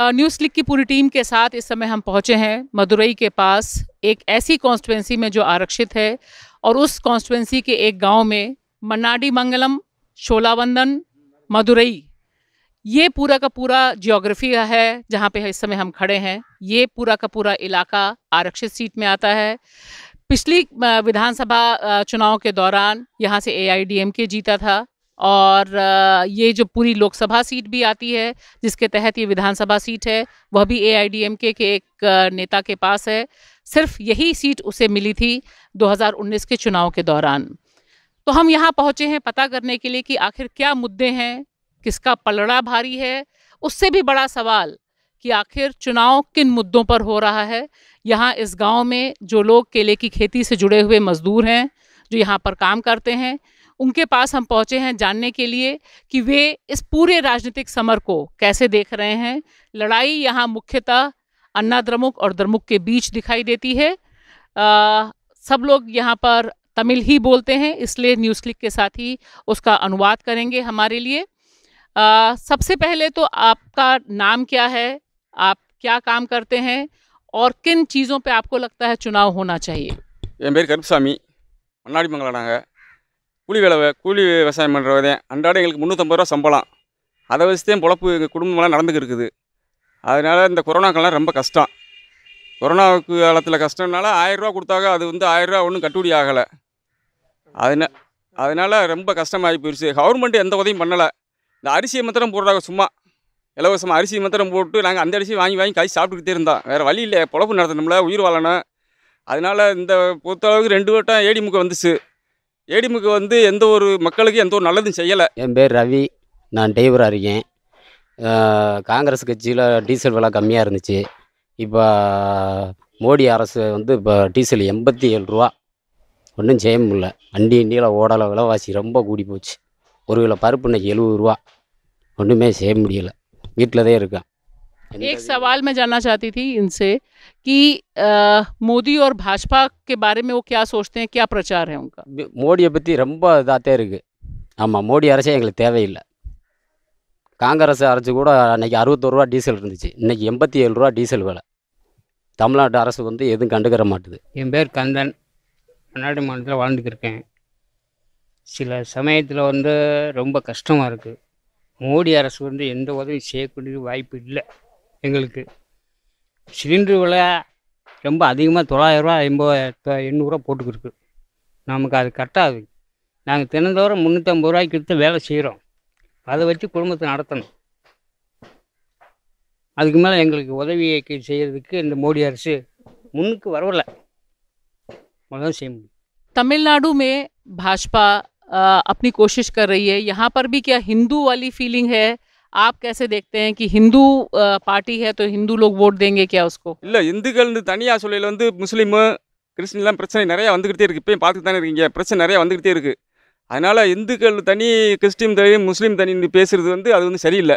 News click की पूरी team के साथ इस समय हम पहुँचे हैं मदुरई के पास एक ऐसी कॉन्स्टिट्यूंसी में जो आरक्षित है और उस कॉन्स्टिट्यूंसी के एक गांव में मन्नाडी मंगलम शोलावंदन मदुरई ये पूरा का पूरा जियोग्राफी है जहाँ पे इस समय हम खड़े हैं ये पूरा का पूरा इलाका आरक्षित सीट में आता है पिछली विधानसभा चुनाव के दौरान यहाँ से के जीता था और ये जो पूरी लोकसभा सीट भी आती है जिसके तहत ये विधानसभा सीट है वह भी एआईडीएमके के एक नेता के पास है सिर्फ यही सीट उसे मिली थी 2019 के चुनाव के दौरान तो हम यहाँ पहुँचे हैं पता करने के लिए कि आखिर क्या मुद्दे हैं किसका पलड़ा भारी है उससे भी बड़ा सवाल कि आखिर चुनाव किन मुद्दों पर हो रहा है यहाँ इस गांव में जो लोग केले की खेती से जुड़े हुए मज़दूर हैं जो यहाँ पर काम करते हैं उनके पास हम पहुंचे हैं जानने के लिए कि वे इस पूरे राजनीतिक समर को कैसे देख रहे हैं लड़ाई यहाँ मुख्यतः अन्ना द्रमुक और द्रमुक के बीच दिखाई देती है आ, सब लोग यहाँ पर तमिल ही बोलते हैं इसलिए न्यूज़ क्लिक के साथ ही उसका अनुवाद करेंगे हमारे लिए आ, सबसे पहले तो आपका नाम क्या है आप क्या काम करते हैं और किन चीज़ों पे आपको लगता है चुनाव होना चाहिए என் பேர் கருப்புசாமி மன்னாடி மங்களானாங்க கூலி வேலை கூலி விவசாயம் பண்ணுறதே அன்றாடம் எங்களுக்கு முந்நூற்றம்பது ரூபா சம்பளம் அதை வச்சுதான் பொழப்பு எங்கள் குடும்பமெல்லாம் நடந்துக்கு இருக்குது அதனால் இந்த கொரோனாக்கெல்லாம் ரொம்ப கஷ்டம் கொரோனாவுக்கு காலத்தில் கஷ்டம்னால ஆயிரரூவா கொடுத்தாங்க அது வந்து ஆயிரரூவா ஒன்றும் கட்டுப்படி ஆகலை அதனால் அதனால் ரொம்ப கஷ்டமாகி போயிடுச்சு கவர்மெண்ட் எந்த உதவியும் பண்ணலை இந்த அரிசியை மாத்திரம் போடுறாங்க சும்மா இலவசமாக அரிசி மாத்திரம் போட்டு நாங்கள் அந்த அரிசி வாங்கி வாங்கி காய் சாப்பிட்டுக்கிட்டே இருந்தோம் வேறு வழி இல்லை பொழப்பு நடத்தணும்ல உயிர் வாழணும் அதனால் இந்த பொறுத்தளவுக்கு ரெண்டு வட்டம் ஏடிமுக வந்துச்சு ஏடிமுக்கு வந்து எந்த ஒரு மக்களுக்கு எந்த ஒரு நல்லதும் செய்யலை என் பேர் ரவி நான் டிரைவராக இருக்கேன் காங்கிரஸ் கட்சியில் டீசல் விலை கம்மியாக இருந்துச்சு இப்போ மோடி அரசு வந்து இப்போ டீசல் எண்பத்தி ஏழு ரூபா ஒன்றும் செய்ய முடில வண்டி இண்டியில் ஓடலை விலைவாசி ரொம்ப கூடி போச்சு ஒரு கிலோ பருப்பு இன்னைக்கு எழுபது ரூபா ஒன்றுமே செய்ய முடியலை வீட்டில் தான் இருக்கேன் एक सवाल मैं जानना चाहती थी इनसे कि மோடி और भाजपा के बारे में वो क्या सोचते हैं क्या प्रचार है उनका மோடியை பற்றி ரொம்ப இதாகத்தே இருக்குது ஆமாம் மோடி அரசே எங்களுக்கு தேவையில்லை காங்கிரஸ் அரசு கூட அன்றைக்கி அறுபத்தொருவா டீசல் இருந்துச்சு இன்றைக்கி எண்பத்தி ஏழு ரூபா டீசல் விலை தமிழ்நாடு அரசு வந்து எதுவும் கண்டுக்கிற மாட்டுது என் பேர் கந்தன் மன்னாடி மாநிலத்தில் வாழ்ந்துக்கிருக்கேன் சில சமயத்தில் வந்து ரொம்ப கஷ்டமாக இருக்குது மோடி அரசு வந்து எந்த உதவியும் செய்யக்கூடிய வாய்ப்பு இல்லை எங்களுக்கு சிலிண்ட்ரு விலை ரொம்ப அதிகமாக தொள்ளாயிரரூவா எண்பது எண்ணூறுரூவா போட்டுக்கிருக்கு நமக்கு அது கட்டாது நாங்கள் தினந்தோறும் முந்நூற்றம்பது ரூபாய்க்கு எடுத்து வேலை செய்கிறோம் அதை வச்சு குடும்பத்தை நடத்தணும் அதுக்கு மேலே எங்களுக்கு உதவியை செய்கிறதுக்கு இந்த மோடி அரசு முன்னுக்கு வரவில்லை முதல்ல செய்ய முடியும் தமிழ்நாடுமே பாஜ்பா அப்படி கோஷிஷ் कोशिश कर रही है यहाँ पर भी क्या आप कैसे देखते हैं कि ஹிந்து பார்ட்டி ஹே तो हिंदू लोग वोट देंगे क्या उसको இல்லை இந்துக்கள்னு தனியாக சொல்லல வந்து முஸ்லீமு கிறிஸ்டின்லாம் பிரச்சனை நிறையா வந்துக்கிட்டே இருக்குது இப்போயும் பார்த்துட்டு தானே இருக்கீங்க பிரச்சனை நிறையா வந்துக்கிட்டே இருக்குது அதனால் இந்துக்கள் தனி கிறிஸ்டின் தனி முஸ்லீம் தனி பேசுகிறது வந்து அது வந்து சரியில்லை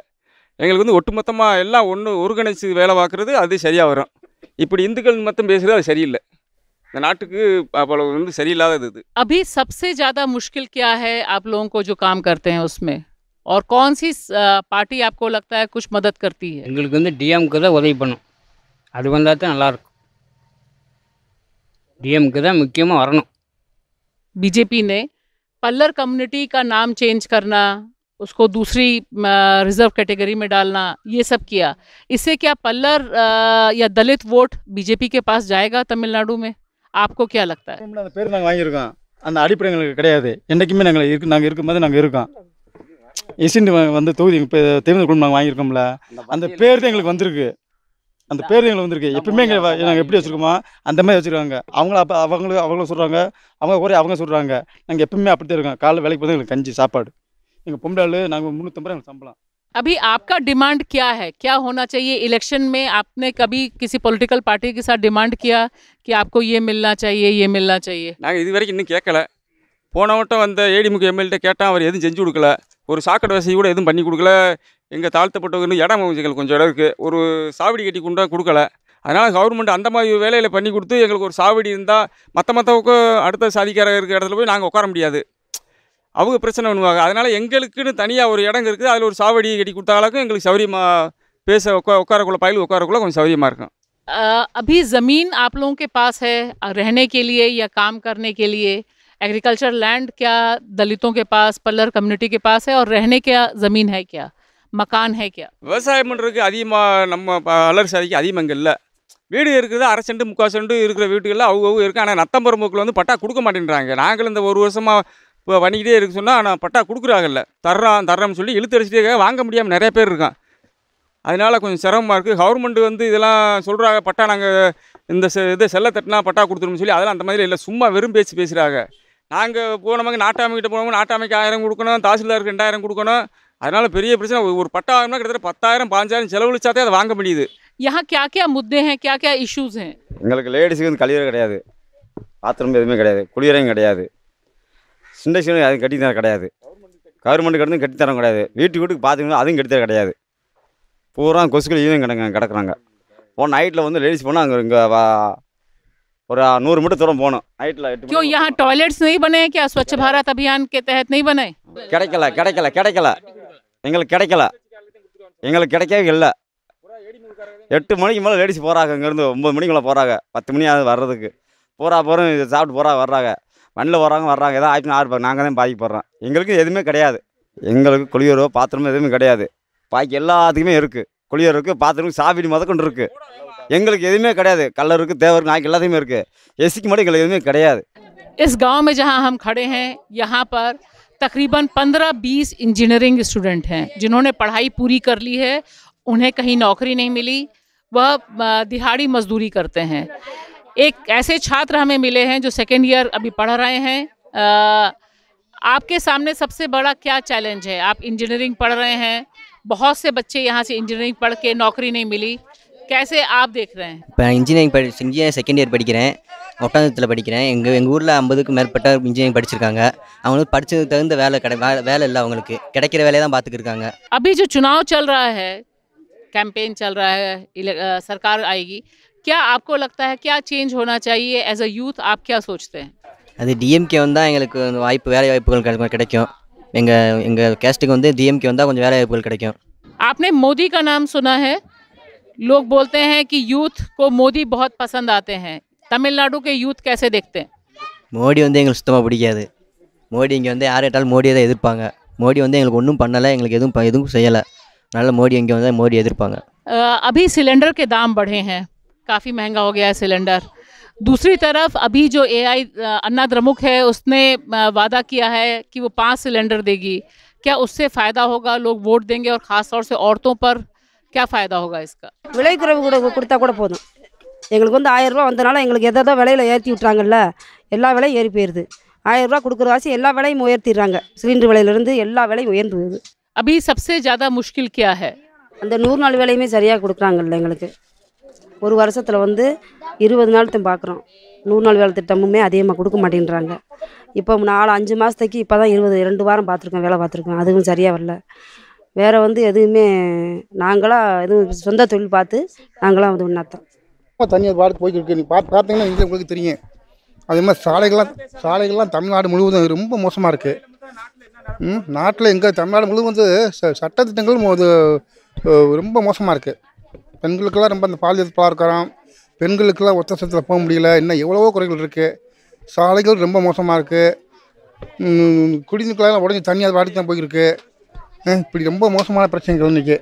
எங்களுக்கு வந்து ஒட்டுமொத்தமாக எல்லாம் ஒன்று ஒருங்கிணைச்சு வேலை பார்க்குறது அது சரியாக வரும் இப்படி இந்துக்கள் மட்டும் பேசுகிறது அது சரியில்லை இந்த நாட்டுக்கு அவ்வளவு வந்து சரியில்லாதது இது அபி சப்சே ஜாதா முஷ்கில் கியா ஹே ஆப் லோகோं को जो काम करते हैं उसमें और कौन सी पार्टी आपको लगता है कुछ मदद करती है डीएम उदी बनो अभी बंदा नीएम मुख्यम वरण बीजेपी ने पल्लर कम्युनिटी का नाम चेंज करना उसको दूसरी रिजर्व कैटेगरी में डालना ये सब किया इससे क्या पल्लर या दलित वोट बीजेपी के पास जाएगा तमिलनाडु में आपको क्या लगता है எசிண்டு வந்து தொகுதி இப்போ தேர்ந்த குழு நாங்கள் வாங்கியிருக்கோம்ல அந்த பேர் தான் எங்களுக்கு வந்திருக்கு அந்த பேர் எங்களுக்கு வந்திருக்கு எப்பவுமே எங்களை நாங்கள் எப்படி வச்சுருக்கோமோ அந்த மாதிரி வச்சுருக்காங்க அவங்கள அப்போ அவங்களுக்கு அவங்களும் சொல்கிறாங்க அவங்க குறை அவங்க சொல்கிறாங்க நாங்கள் எப்பவுமே அப்படி தான் இருக்கோம் காலைல வேலைக்கு போதும் எங்களுக்கு கஞ்சி சாப்பாடு எங்கள் பொம்பளை நாங்கள் முந்நூற்றம்பது ரூபாய் எங்களுக்கு சம்பளம் अभी आपका डिमांड क्या है क्या होना चाहिए इलेक्शन में आपने कभी किसी पॉलिटिकल पार्टी के साथ डिमांड किया कि आपको ये मिलना चाहिए ये मिलना चाहिए நாங்கள் இது வரைக்கும் இன்னும் கேட்கல போன வட்டம் வந்த ஏடிமுக எம்எல்ஏ கேட்டால் அவர் எதுவும் செஞ்சு கொடுக்கல ஒரு சாக்கடை வசதி கூட எதுவும் பண்ணி கொடுக்கல எங்கள் தாழ்த்தப்பட்டவங்கன்னு இடம் அமைஞ்சுகள் கொஞ்சம் இடம் இருக்குது ஒரு சாவடி கட்டி கொண்டா கொடுக்கல அதனால் கவர்மெண்ட் அந்த மாதிரி வேலையில் பண்ணி கொடுத்து எங்களுக்கு ஒரு சாவடி இருந்தால் மற்ற மற்றவுக்கும் அடுத்த சாதிக்காரர் இருக்கிற இடத்துல போய் நாங்கள் உட்கார முடியாது அவங்க பிரச்சனை பண்ணுவாங்க அதனால் எங்களுக்குன்னு தனியாக ஒரு இடம் இருக்குது அதில் ஒரு சாவடி கட்டி கொடுத்த அளவுக்கு எங்களுக்கு சௌரியமாக பேச உட்கா உட்காரக்குள்ள பயில் உட்காரக்குள்ள கொஞ்சம் சௌரியமாக இருக்கும் अभी ज़मीन आप लोगों के पास है रहने के लिए या काम करने के लिए एग्रीकल्चर लैंड क्या दलितों के पास पल्लर कम्युनिटी के पास है और रहने क्या ज़मीन है क्या மக்கான் ஹேக்கியா விவசாயம் பண்ணுறதுக்கு அதிகமாக நம்ம வளர்ச்சி அதிகம் அதிகமாக இங்கே இல்லை வீடு இருக்கிறது அரை செண்டு முக்கால் செண்டு இருக்கிற வீட்டுகளில் அவங்க அவங்க இருக்குது ஆனால் மக்கள் வந்து பட்டா கொடுக்க மாட்டேன்றாங்க நாங்கள் இந்த ஒரு வருஷமாக இப்போ பண்ணிக்கிட்டே இருக்கு சொன்னால் ஆனால் பட்டா கொடுக்குறாங்கல்ல தர்றான் தர்றோம்னு சொல்லி இழுத்து இழுத்தடிச்சிட்டே வாங்க முடியாமல் நிறைய பேர் இருக்கான் அதனால் கொஞ்சம் சிரமமாக இருக்குது கவர்மெண்ட் வந்து இதெல்லாம் சொல்கிறாங்க பட்டா நாங்கள் இந்த இது செல்ல தட்டினா பட்டா கொடுத்துருன்னு சொல்லி அதெல்லாம் அந்த மாதிரி இல்லை சும்மா வெறும் பேச்சு பேசுகிறாங்க நாங்கள் போனவங்க நாட்டாமைக்கிட்ட போனவங்க நாட்டாமைக்கு ஆயிரம் கொடுக்கணும் தாசில்தாருக்கு ரெண்டாயிரம் கொடுக்கணும் அதனால் பெரிய பிரச்சனை ஒரு பட்டா ஆகும்னா கிட்டத்தட்ட பத்தாயிரம் பாஞ்சாயிரம் செலவழிச்சாதே அதை வாங்க முடியுது யா கே கே முத்தே ஹே கே கே இஷ்யூஸ் ஹே எங்களுக்கு லேடிஸ்க்கு வந்து கழிவறை கிடையாது பாத்ரூம் எதுவுமே கிடையாது குளியறையும் கிடையாது சின்ன அது கட்டி தர கிடையாது கவர்மெண்ட் கட்டி கட்டி தரம் கிடையாது வீட்டுக்கு வீட்டுக்கு பார்த்துக்கணும் அதுவும் கட்டி தர கிடையாது பூரா கொசுக்கள் இதுவும் கிடங்க கிடக்குறாங்க போன நைட்டில் வந்து லேடிஸ் போனால் அங்கே இங்கே ஒரு नूर मीटर थोड़ा बोनो हाइट ला क्यों यहाँ टॉयलेट्स नहीं बने क्या स्वच्छ भारत अभियान के तहत नहीं கிடைக்கல கிடைக்கல கிடைக்கல எங்களுக்கு கிடைக்கல எங்களுக்கு கிடைக்கவே இல்லை எட்டு மணிக்கு மேலே லேடிஸ் போகிறாங்க இங்கேருந்து ஒம்பது மணிக்குள்ளே போகிறாங்க பத்து மணி ஆகுது வர்றதுக்கு போகிறா போகிறோம் இது சாப்பிட்டு போகிறா வர்றாங்க மண்ணில் வர்றாங்க வர்றாங்க ஏதாவது ஆயிரத்தி ஆறு நாங்கள் தான் போடுறோம் எங்களுக்கு எதுவுமே கிடையாது எங்களுக்கு குளியரோ பாத்திரமோ எதுவுமே கிடையாது பாக்கி எல்லாத்துக்குமே இருக்குது कुर இருக்குது பாத்ரூம் சாவிடி முதக்கொண்டு இருக்குது எங்களுக்கு எதுவுமே கிடையாது इस गांव में जहां हम खड़े हैं यहां पर तकरीबन 15-20 इंजीनियरिंग स्टूडेंट हैं जिन्होंने पढ़ाई पूरी कर ली है उन्हें कहीं नौकरी नहीं मिली वह दिहाड़ी मजदूरी करते हैं एक ऐसे छात्र हमें मिले हैं जो सेकेंड ईयर अभी पढ़ रहे हैं आपके सामने सबसे बड़ा क्या चैलेंज है आप इंजीनियरिंग पढ़ रहे हैं बहुत से बच्चे यहाँ से इंजीनियरिंग पढ़ के नौकरी नहीं मिली कैसे आप देख रहे हैं इंजीनियरिंग पढ़ इंजीनियर செகண்ட் இயர் படிக்கிறேன் ஒட்டாந்தத்தில் படிக்கிறேன் எங்கள் எங்கள் ஊரில் ஐம்பதுக்கும் மேற்பட்ட இன்ஜினியரிங் படிச்சிருக்காங்க அவங்களுக்கு படிச்சதுக்கு தகுந்த வேலை கிடை வேலை இல்லை அவங்களுக்கு கிடைக்கிற வேலையை தான் பார்த்துக்கிருக்காங்க अभी जो चुनाव चल रहा है कैंपेन चल रहा है सरकार आएगी क्या आपको लगता है क्या चेंज होना चाहिए एज अ यूथ आप क्या सोचते हैं அது டிஎம்கே வந்தால் எங்களுக்கு வாய்ப்பு வேலை வாய்ப்புகள் கிடைக்கும் எங்க எங்க கேஸ்ட்க்கு வந்து டிஎம்கே வந்தா கொஞ்சம் வேற ஏபுல் கிடைக்கும். आपने मोदी का नाम सुना है? लोग बोलते हैं कि यूथ को मोदी बहुत पसंद आते हैं. तमिलनाडु के यूथ कैसे देखते हैं? मोदी வந்து எங்க சுத்தமா பிடிக்காது. மோடி இங்க வந்து யாரேட்டல் மோடியே தான் எதிர்ப்பாங்க. மோடி வந்து எங்களுக்கு ഒന്നും பண்ணல, எங்களுக்கு எதுவும் எதுவும் செய்யல. அதனால மோடி இங்க வந்து மோடி எதிர்ப்பாங்க. अभी सिलेंडर के दाम बढ़े हैं. काफी महंगा हो गया है सिलेंडर. दूसरी तरफ अभी जो ए आई अन्ना द्रमुक है उसने वादा किया है कि वो पाँच सिलेंडर देगी क्या उससे फायदा होगा लोग वोट देंगे और खास तौर से औरतों पर क्या फायदा होगा इसका वे वे वे रूप सिलिंडर विलेकूडा अभी सबसे ज्यादा मुश्किल क्या है अंदर नूर नाल वे सरिया कुछ ஒரு வருஷத்தில் வந்து இருபது நாள் தான் பார்க்குறோம் நூறு நாள் வேலை திட்டமுமே அதிகமாக கொடுக்க மாட்டேன்றாங்க இப்போ நாலு அஞ்சு மாதத்துக்கு இப்போ தான் இருபது ரெண்டு வாரம் பார்த்துருக்கோம் வேலை பார்த்துருக்கோம் அதுவும் சரியாக வரல வேறு வந்து எதுவுமே நாங்களாக எதுவும் சொந்த தொழில் பார்த்து நாங்களாம் வந்து ஒன்றாத்தோம் தனியார் பாடத்து போய்க்கிட்டு நீ பார்த்து பார்த்தீங்கன்னா எங்களுக்கு உங்களுக்கு தெரியும் அதே மாதிரி சாலைகள்லாம் சாலைகள்லாம் தமிழ்நாடு முழுவதும் ரொம்ப மோசமாக இருக்குது ம் நாட்டில் எங்கள் தமிழ்நாடு முழுவதும் வந்து சட்டத்திட்டங்களும் ரொம்ப மோசமாக இருக்குது பெண்களுக்கெல்லாம் ரொம்ப அந்த பாலியல் பலாத்காரம் பெண்களுக்கெல்லாம் ஒத்த சத்தில் போக முடியல இன்னும் எவ்வளவோ குறைகள் இருக்குது சாலைகள் ரொம்ப மோசமாக இருக்குது குடிநீர்களெல்லாம் உடஞ்சி தண்ணி அது தான் போயிருக்கு இப்படி ரொம்ப மோசமான பிரச்சனைகள் இன்றைக்கி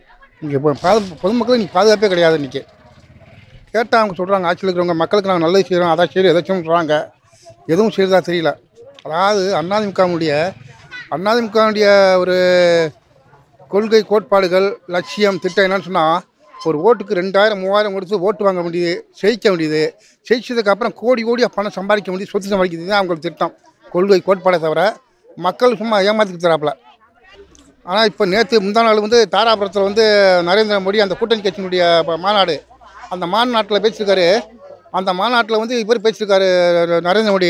இங்கே இப்போ பாது இன்றைக்கி பாதுகாப்பே கிடையாது இன்றைக்கி கேட்டால் அவங்க சொல்கிறாங்க ஆட்சியில் இருக்கிறவங்க மக்களுக்கு நாங்கள் நல்லது செய்கிறோம் அதை செய்கிறோம் எதாச்சும் சொல்கிறாங்க எதுவும் செய்கிறதா தெரியல அதாவது அண்ணாதிமுகவுடைய அண்ணாதிமுகவுடைய ஒரு கொள்கை கோட்பாடுகள் லட்சியம் திட்டம் என்னன்னு சொன்னால் ஒரு ஓட்டுக்கு ரெண்டாயிரம் மூவாயிரம் கொடுத்து ஓட்டு வாங்க முடியுது ஜெயிக்க முடியுது ஜெயிச்சதுக்கப்புறம் கோடி கோடியாக பணம் சம்பாதிக்க முடியுது சொத்து சம்பாதிக்கிறது தான் அவங்களுக்கு திட்டம் கொள்கை கோட்பாடை தவிர மக்கள் சும்மா ஏமாத்திக்கு தராப்பில் ஆனால் இப்போ நேற்று முந்தா நாள் வந்து தாராபுரத்தில் வந்து நரேந்திர மோடி அந்த கூட்டணி கட்சியினுடைய மாநாடு அந்த மாநாட்டில் பேசியிருக்காரு அந்த மாநாட்டில் வந்து இவர் பேசியிருக்காரு நரேந்திர மோடி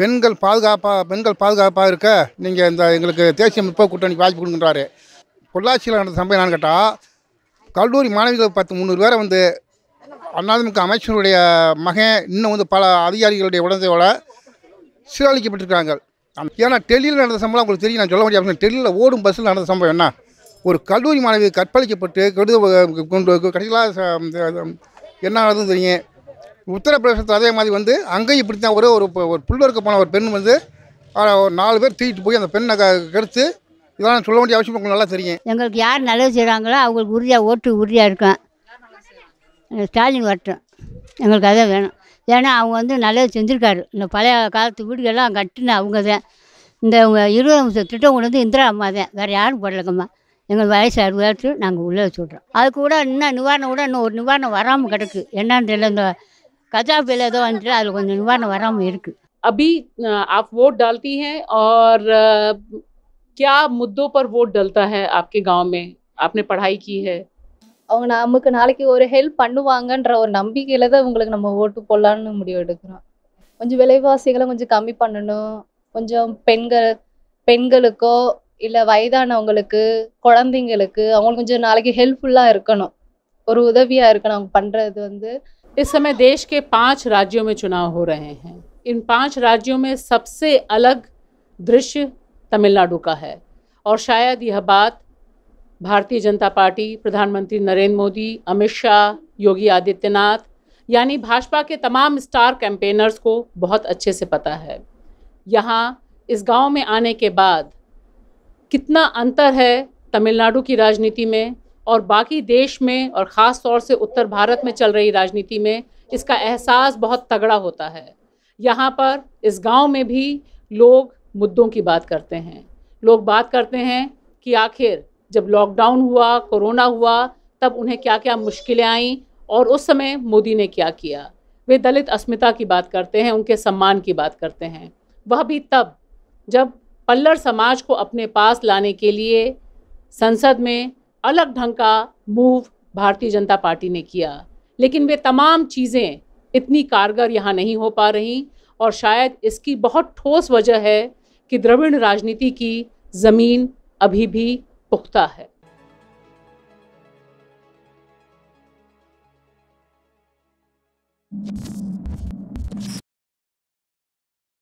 பெண்கள் பாதுகாப்பாக பெண்கள் பாதுகாப்பாக இருக்க நீங்கள் இந்த எங்களுக்கு தேசிய முற்போக்கு கூட்டணிக்கு வாய்ப்பு கொடுக்குறாரு பொள்ளாச்சியில் நடந்த சம்பவம் என்னன்னு கேட்டால் கல்லூரி மாணவிகள் பத்து முந்நூறு பேரை வந்து அண்ணாதிமுக அமைச்சருடைய மகன் இன்னும் வந்து பல அதிகாரிகளுடைய உடந்தையோட சீரழிக்கப்பட்டிருக்காங்க ஏன்னா டெல்லியில் நடந்த சம்பவம் உங்களுக்கு தெரியும் நான் சொல்ல முடியாது டெல்லியில் ஓடும் பஸ்ஸில் நடந்த சம்பவம் என்ன ஒரு கல்லூரி மாணவி கற்பழிக்கப்பட்டு கெடுத கொண்டு கடைசியாக என்ன நடந்தது தெரியும் உத்தரப்பிரதேசத்தில் அதே மாதிரி வந்து அங்கேயும் இப்படி தான் ஒரே ஒரு ஒரு புல்லருக்கு போன ஒரு பெண் வந்து நாலு பேர் தூக்கிட்டு போய் அந்த பெண்ணை கெடுத்து இதெல்லாம் சொல்ல வேண்டிய அவசியம் உங்களுக்கு நல்லா தெரியும் எங்களுக்கு யார் நல்லது செய்கிறாங்களோ அவங்களுக்கு உறுதியாக ஓட்டு உறுதியாக இருக்கும் ஸ்டாலின் வரட்டும் எங்களுக்கு அதான் வேணும் ஏன்னா அவங்க வந்து நல்லது செஞ்சுருக்காரு இந்த பழைய காலத்து வீடுகள்லாம் கட்டின அவங்க தான் இந்த அவங்க இருபது நிமிஷம் திட்டம் கொண்டு வந்து இந்திரா அம்மா தான் வேறு யாரும் போடலக்கம்மா எங்கள் வயசு அறுபதாச்சு நாங்கள் உள்ளே சொல்கிறோம் அது கூட இன்னும் நிவாரணம் கூட இன்னும் ஒரு நிவாரணம் வராமல் கிடக்கு என்னன்னு தெரியல இந்த கஜா புயல் ஏதோ வந்துட்டு அதில் கொஞ்சம் நிவாரணம் வராமல் இருக்குது அபி ஆஃப் ஓட் டால்த்தி ஹே ஆர் क्या मुद्दों पर वोट डलता है आपके गांव में आपने पढ़ाई की है அவங்க நமக்கு நாளைக்கு ஒரு ஹெல்ப் பண்ணுவாங்கன்ற ஒரு நம்பிக்கையில தான் உங்களுக்கு நம்ம ஓட்டு போடலான்னு முடிவு எடுக்கிறோம் கொஞ்சம் விலைவாசிகளை கொஞ்சம் கம்மி பண்ணணும் கொஞ்சம் பெண்கள் பெண்களுக்கோ இல்லை வயதானவங்களுக்கு குழந்தைங்களுக்கு அவங்களுக்கு கொஞ்சம் நாளைக்கு ஹெல்ப்ஃபுல்லாக இருக்கணும் ஒரு உதவியாக இருக்கணும் அவங்க பண்ணுறது வந்து इस समय देश के पांच राज्यों में चुनाव हो रहे हैं इन पांच राज्यों में सबसे अलग तमिलनाडु का है और शायद यह बात भारतीय जनता पार्टी प्रधानमंत्री नरेंद्र मोदी अमित शाह योगी आदित्यनाथ यानी भाजपा के तमाम स्टार कैंपेनर्स को बहुत अच्छे से पता है यहाँ इस गांव में आने के बाद कितना अंतर है तमिलनाडु की राजनीति में और बाकी देश में और ख़ास तौर से उत्तर भारत में चल रही राजनीति में इसका एहसास बहुत तगड़ा होता है यहाँ पर इस गांव में भी लोग मुद्दों की बात करते हैं लोग बात करते हैं कि आखिर जब लॉकडाउन हुआ कोरोना हुआ तब उन्हें क्या क्या मुश्किलें आईं और उस समय मोदी ने क्या किया वे दलित अस्मिता की बात करते हैं उनके सम्मान की बात करते हैं वह भी तब जब पल्लर समाज को अपने पास लाने के लिए संसद में अलग ढंग का मूव भारतीय जनता पार्टी ने किया लेकिन वे तमाम चीज़ें इतनी कारगर यहाँ नहीं हो पा रही और शायद इसकी बहुत ठोस वजह है कि द्रविड़ राजनीति की जमीन अभी भी पुख्ता है